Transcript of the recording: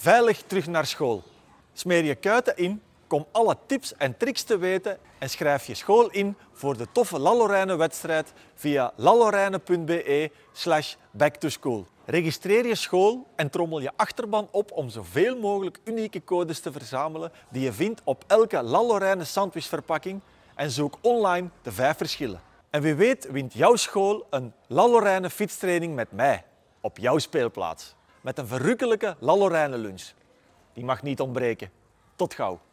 veilig terug naar school. Smeer je kuiten in, kom alle tips en tricks te weten en schrijf je school in voor de toffe Lallorijnen-wedstrijd via lallorijnen.be slash backtoschool. Registreer je school en trommel je achterban op om zoveel mogelijk unieke codes te verzamelen die je vindt op elke Lallorijnen sandwichverpakking en zoek online de vijf verschillen. En wie weet wint jouw school een Lallorijnen fietstraining met mij op jouw speelplaats met een verrukkelijke lallorijnen lunch. Die mag niet ontbreken. Tot gauw.